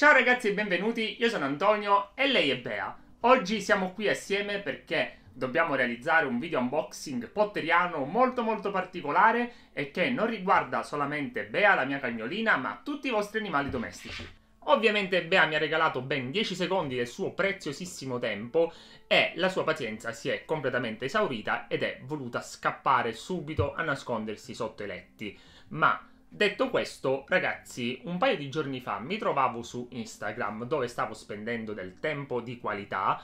Ciao ragazzi e benvenuti, io sono Antonio e lei è Bea. Oggi siamo qui assieme perché dobbiamo realizzare un video unboxing potteriano molto molto particolare e che non riguarda solamente Bea, la mia cagnolina, ma tutti i vostri animali domestici. Ovviamente Bea mi ha regalato ben 10 secondi del suo preziosissimo tempo e la sua pazienza si è completamente esaurita ed è voluta scappare subito a nascondersi sotto i letti. Ma Detto questo, ragazzi, un paio di giorni fa mi trovavo su Instagram dove stavo spendendo del tempo di qualità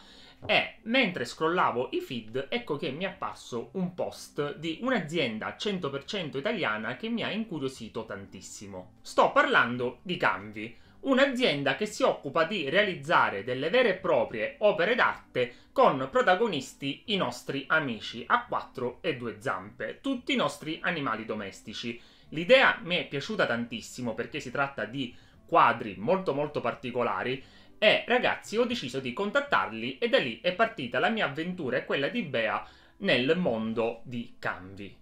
e mentre scrollavo i feed ecco che mi è apparso un post di un'azienda 100% italiana che mi ha incuriosito tantissimo. Sto parlando di Canvi, un'azienda che si occupa di realizzare delle vere e proprie opere d'arte con protagonisti i nostri amici a quattro e due zampe, tutti i nostri animali domestici. L'idea mi è piaciuta tantissimo perché si tratta di quadri molto molto particolari e ragazzi ho deciso di contattarli e da lì è partita la mia avventura e quella di Bea nel mondo di Canvi.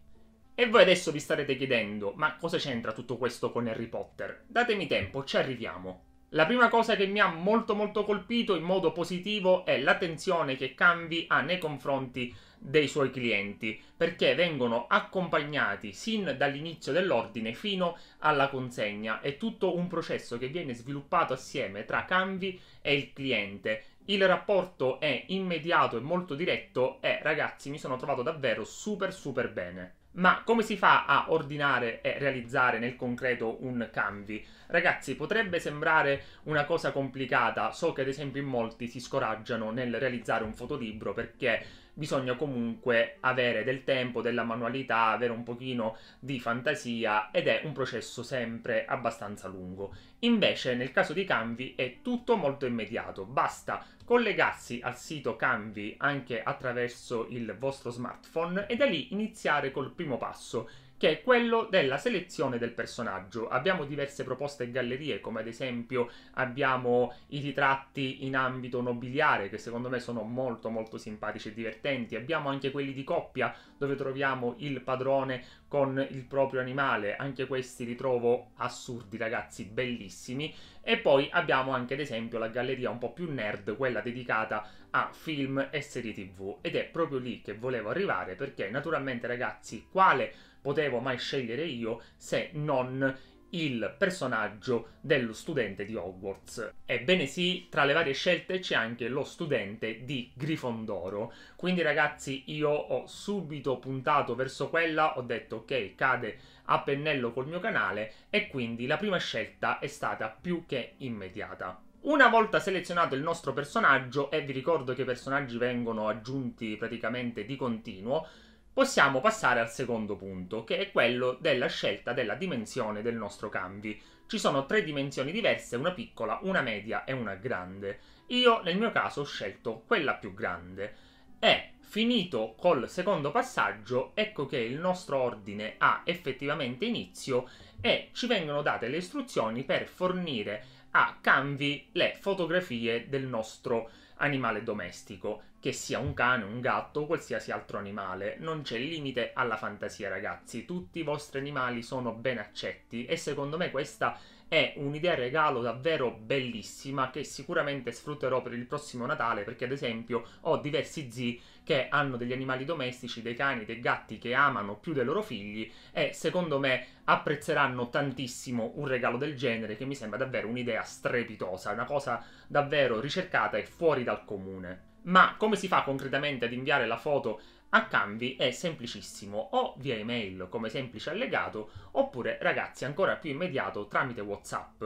E voi adesso vi starete chiedendo, ma cosa c'entra tutto questo con Harry Potter? Datemi tempo, ci arriviamo. La prima cosa che mi ha molto molto colpito in modo positivo è l'attenzione che Canvi ha nei confronti dei suoi clienti, perché vengono accompagnati sin dall'inizio dell'ordine fino alla consegna. È tutto un processo che viene sviluppato assieme tra Canvi e il cliente. Il rapporto è immediato e molto diretto e ragazzi mi sono trovato davvero super super bene. Ma come si fa a ordinare e realizzare nel concreto un Canvi? Ragazzi, potrebbe sembrare una cosa complicata, so che ad esempio in molti si scoraggiano nel realizzare un fotolibro perché bisogna comunque avere del tempo, della manualità, avere un pochino di fantasia ed è un processo sempre abbastanza lungo. Invece nel caso di Canvi è tutto molto immediato, basta collegarsi al sito Canvi anche attraverso il vostro smartphone e da lì iniziare col primo passo che è quello della selezione del personaggio. Abbiamo diverse proposte e gallerie, come ad esempio abbiamo i ritratti in ambito nobiliare, che secondo me sono molto molto simpatici e divertenti. Abbiamo anche quelli di coppia, dove troviamo il padrone con il proprio animale, anche questi li trovo assurdi ragazzi, bellissimi. E poi abbiamo anche ad esempio la galleria un po' più nerd, quella dedicata a film e serie tv ed è proprio lì che volevo arrivare perché naturalmente ragazzi quale potevo mai scegliere io se non il personaggio dello studente di Hogwarts. Ebbene sì, tra le varie scelte c'è anche lo studente di Grifondoro. Quindi ragazzi, io ho subito puntato verso quella, ho detto ok, cade a pennello col mio canale e quindi la prima scelta è stata più che immediata. Una volta selezionato il nostro personaggio, e vi ricordo che i personaggi vengono aggiunti praticamente di continuo, possiamo passare al secondo punto, che è quello della scelta della dimensione del nostro cambi. Ci sono tre dimensioni diverse, una piccola, una media e una grande. Io nel mio caso ho scelto quella più grande. E finito col secondo passaggio, ecco che il nostro ordine ha effettivamente inizio e ci vengono date le istruzioni per fornire a cambi le fotografie del nostro animale domestico, che sia un cane, un gatto o qualsiasi altro animale. Non c'è limite alla fantasia, ragazzi. Tutti i vostri animali sono ben accetti e secondo me questa è un'idea regalo davvero bellissima che sicuramente sfrutterò per il prossimo Natale perché ad esempio ho diversi zii che hanno degli animali domestici, dei cani, dei gatti che amano più dei loro figli e secondo me apprezzeranno tantissimo un regalo del genere che mi sembra davvero un'idea strepitosa, una cosa davvero ricercata e fuori dal comune. Ma come si fa concretamente ad inviare la foto a Canvi è semplicissimo, o via email come semplice allegato, oppure ragazzi ancora più immediato tramite WhatsApp.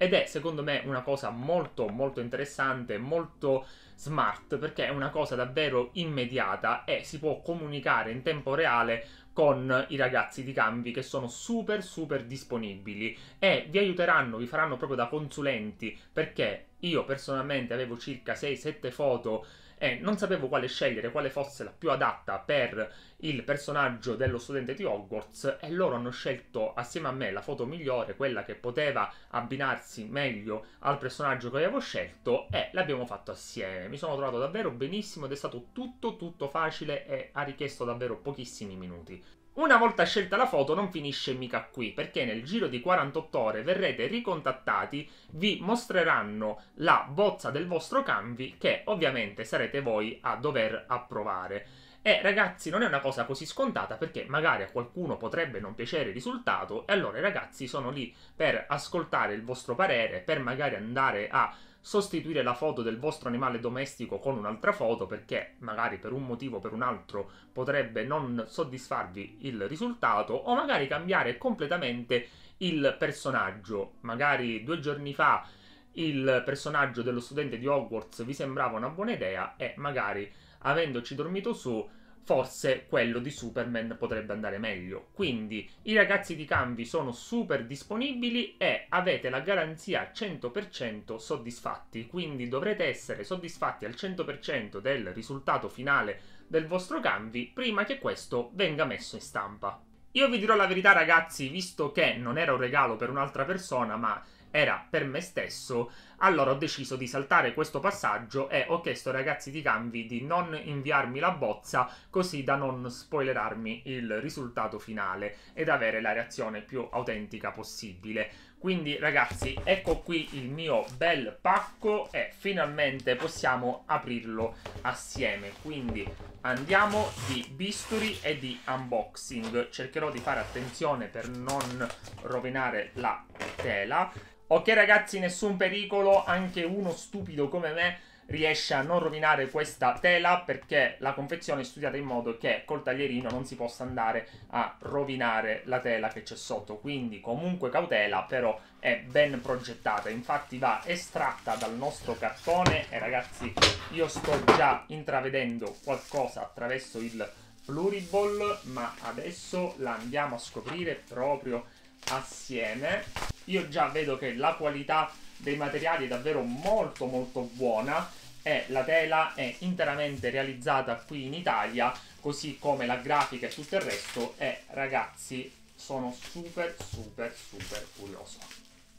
Ed è secondo me una cosa molto molto interessante, molto smart, perché è una cosa davvero immediata e si può comunicare in tempo reale con i ragazzi di Cambi che sono super super disponibili e vi aiuteranno, vi faranno proprio da consulenti perché io personalmente avevo circa 6-7 foto e non sapevo quale scegliere, quale fosse la più adatta per il personaggio dello studente di Hogwarts e loro hanno scelto assieme a me la foto migliore, quella che poteva abbinarsi meglio al personaggio che avevo scelto e l'abbiamo fatto assieme. Mi sono trovato davvero benissimo ed è stato tutto tutto facile e ha richiesto davvero pochissimi minuti. Una volta scelta la foto non finisce mica qui, perché nel giro di 48 ore verrete ricontattati, vi mostreranno la bozza del vostro Canvi che ovviamente sarete voi a dover approvare. E ragazzi, non è una cosa così scontata perché magari a qualcuno potrebbe non piacere il risultato e allora i ragazzi sono lì per ascoltare il vostro parere, per magari andare a sostituire la foto del vostro animale domestico con un'altra foto perché magari per un motivo o per un altro potrebbe non soddisfarvi il risultato o magari cambiare completamente il personaggio. Magari due giorni fa il personaggio dello studente di Hogwarts vi sembrava una buona idea e magari avendoci dormito su forse quello di Superman potrebbe andare meglio. Quindi i ragazzi di Canvi sono super disponibili e avete la garanzia 100% soddisfatti, quindi dovrete essere soddisfatti al 100% del risultato finale del vostro Canvi prima che questo venga messo in stampa. Io vi dirò la verità ragazzi, visto che non era un regalo per un'altra persona, ma era per me stesso, allora ho deciso di saltare questo passaggio e ho chiesto ai ragazzi di Canvi di non inviarmi la bozza così da non spoilerarmi il risultato finale ed avere la reazione più autentica possibile. Quindi ragazzi, ecco qui il mio bel pacco e finalmente possiamo aprirlo assieme. Quindi andiamo di bisturi e di unboxing. Cercherò di fare attenzione per non rovinare la tela. Ok ragazzi, nessun pericolo, anche uno stupido come me riesce a non rovinare questa tela perché la confezione è studiata in modo che col taglierino non si possa andare a rovinare la tela che c'è sotto quindi comunque cautela però è ben progettata infatti va estratta dal nostro cartone e ragazzi io sto già intravedendo qualcosa attraverso il pluriball ma adesso la andiamo a scoprire proprio assieme io già vedo che la qualità dei materiali è davvero molto molto buona e la tela è interamente realizzata qui in Italia così come la grafica e tutto il resto e ragazzi sono super super super curioso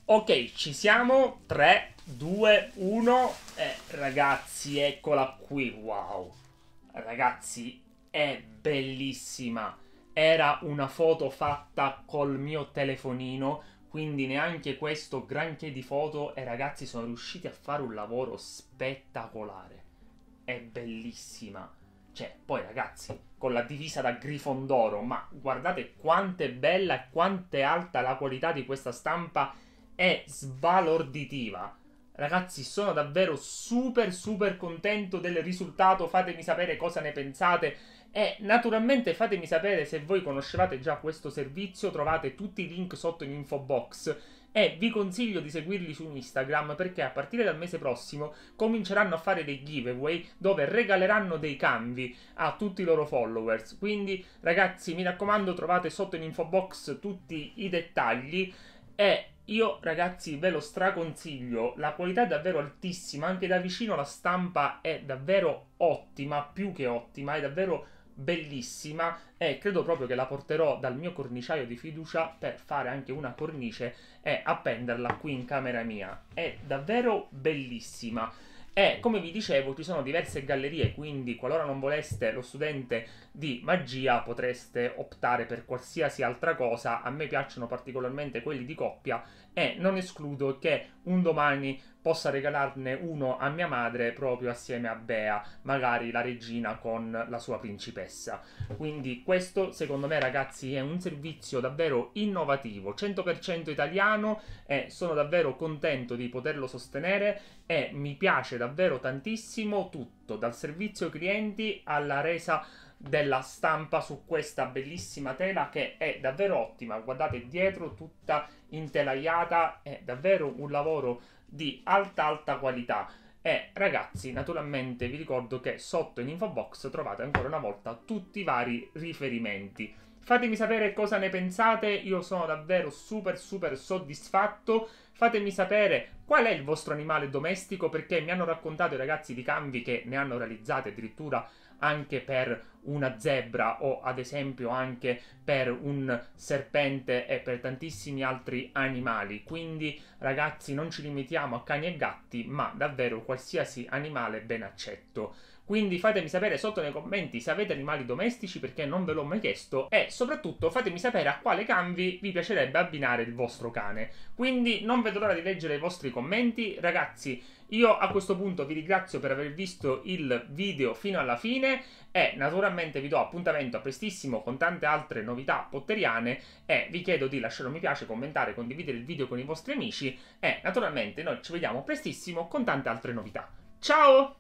ok ci siamo 3 2 1 e ragazzi eccola qui wow ragazzi è bellissima era una foto fatta col mio telefonino quindi neanche questo granché di foto e ragazzi sono riusciti a fare un lavoro spettacolare. È bellissima. Cioè, poi ragazzi, con la divisa da Grifondoro, ma guardate quanto è bella e quanto è alta la qualità di questa stampa, è sbalorditiva. Ragazzi, sono davvero super super contento del risultato, fatemi sapere cosa ne pensate e naturalmente fatemi sapere se voi conoscevate già questo servizio, trovate tutti i link sotto in info box e vi consiglio di seguirli su Instagram perché a partire dal mese prossimo cominceranno a fare dei giveaway dove regaleranno dei cambi a tutti i loro followers. Quindi ragazzi mi raccomando trovate sotto in info box tutti i dettagli e io ragazzi ve lo straconsiglio, la qualità è davvero altissima, anche da vicino la stampa è davvero ottima, più che ottima, è davvero bellissima e credo proprio che la porterò dal mio corniciaio di fiducia per fare anche una cornice e appenderla qui in camera mia. È davvero bellissima. E come vi dicevo ci sono diverse gallerie, quindi qualora non voleste lo studente di magia potreste optare per qualsiasi altra cosa. A me piacciono particolarmente quelli di coppia e non escludo che un domani possa regalarne uno a mia madre proprio assieme a Bea, magari la regina con la sua principessa. Quindi questo secondo me ragazzi è un servizio davvero innovativo, 100% italiano e sono davvero contento di poterlo sostenere e mi piace davvero tantissimo tutto, dal servizio clienti alla resa della stampa su questa bellissima tela che è davvero ottima. Guardate dietro tutta intelaiata, è davvero un lavoro di alta alta qualità. E ragazzi, naturalmente vi ricordo che sotto in info box trovate ancora una volta tutti i vari riferimenti. Fatemi sapere cosa ne pensate, io sono davvero super super soddisfatto. Fatemi sapere qual è il vostro animale domestico perché mi hanno raccontato i ragazzi di Canvi che ne hanno realizzate addirittura anche per una zebra o ad esempio anche per un serpente e per tantissimi altri animali. Quindi ragazzi non ci limitiamo a cani e gatti ma davvero qualsiasi animale ben accetto. Quindi fatemi sapere sotto nei commenti se avete animali domestici perché non ve l'ho mai chiesto e soprattutto fatemi sapere a quale canvi vi piacerebbe abbinare il vostro cane. Quindi non vedo l'ora di leggere i vostri commenti. Ragazzi, io a questo punto vi ringrazio per aver visto il video fino alla fine e naturalmente vi do appuntamento a prestissimo con tante altre novità potteriane e vi chiedo di lasciare un mi piace, commentare, condividere il video con i vostri amici e naturalmente noi ci vediamo prestissimo con tante altre novità. Ciao!